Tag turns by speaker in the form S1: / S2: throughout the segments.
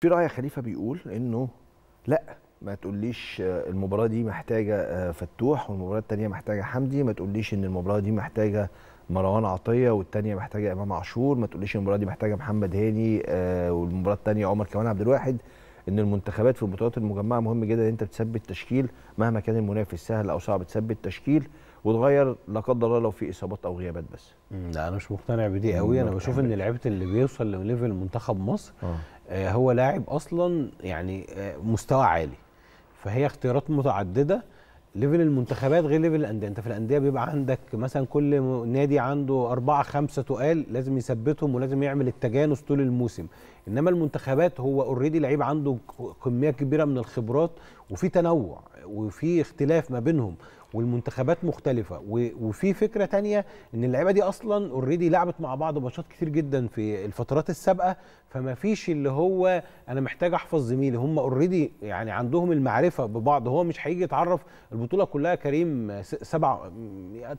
S1: في راي خليفه بيقول انه لا ما تقوليش آه، المباراه دي محتاجه آه، فتوح والمباراه الثانيه محتاجه حمدي ما تقوليش ان المباراه دي محتاجه مروان عطيه والثانيه محتاجه امام عاشور ما تقوليش المباراه دي محتاجه محمد هاني آه، والمباراه الثانيه عمر كمان عبد الواحد ان المنتخبات في البطولات المجمعه مهم جدا ان انت تثبت تشكيل مهما كان المنافس سهل او صعب تثبت تشكيل وتغير لا قدر الله لو في اصابات او غيابات بس لا انا
S2: مش مقتنع بدي قوي انا يعني بشوف ان لعيبه اللي بيوصل لليفل منتخب مصر آه. آه، هو لاعب اصلا يعني آه، مستوى عالي فهي اختيارات متعدده ليفل المنتخبات غير ليفل الانديه انت في الانديه بيبقى عندك مثلا كل نادي عنده أربعة خمسة تقال لازم يثبتهم ولازم يعمل التجانس طول الموسم انما المنتخبات هو اوريدي لعيب عنده كميه كبيره من الخبرات وفي تنوع وفي اختلاف ما بينهم والمنتخبات مختلفه وفي فكره تانية ان اللعيبه دي اصلا اوريدي لعبت مع بعض ماتشات كتير جدا في الفترات السابقه فما فيش اللي هو انا محتاج احفظ زميلي هم اوريدي يعني عندهم المعرفه ببعض هو مش هيجي يتعرف البطوله كلها كريم سبع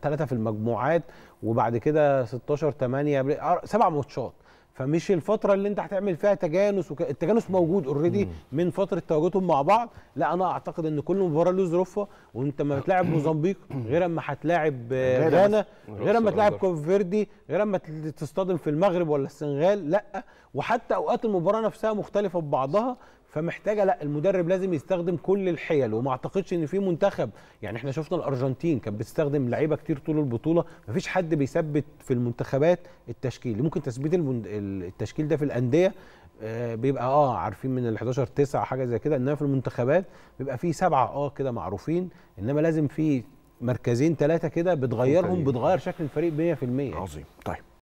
S2: ثلاثه في المجموعات وبعد كده 16 8 سبع ماتشات فمش الفتره اللي انت هتعمل فيها تجانس وك... التجانس موجود اوريدي من فتره تواجدهم مع بعض لا انا اعتقد ان كل مباراه له ظروفها وانت ما بتلاعب موزمبيق غير اما هتلاعب غانا غير اما تلاعب كوف فيردي غير اما تصطدم في المغرب ولا السنغال لا وحتى اوقات المباراه نفسها مختلفه ببعضها فمحتاجه لا المدرب لازم يستخدم كل الحيل وما اعتقدش ان في منتخب يعني احنا شفنا الارجنتين كانت بتستخدم لعيبه كتير طول البطوله مفيش حد بيثبت في المنتخبات التشكيل ممكن تثبيت التشكيل ده في الانديه آه، بيبقى اه عارفين من ال 11 9 حاجه زي كده انما في المنتخبات بيبقى في سبعه اه كده معروفين انما لازم في مركزين ثلاثه كده بتغيرهم طيب. بتغير شكل الفريق 100% يعني. عظيم طيب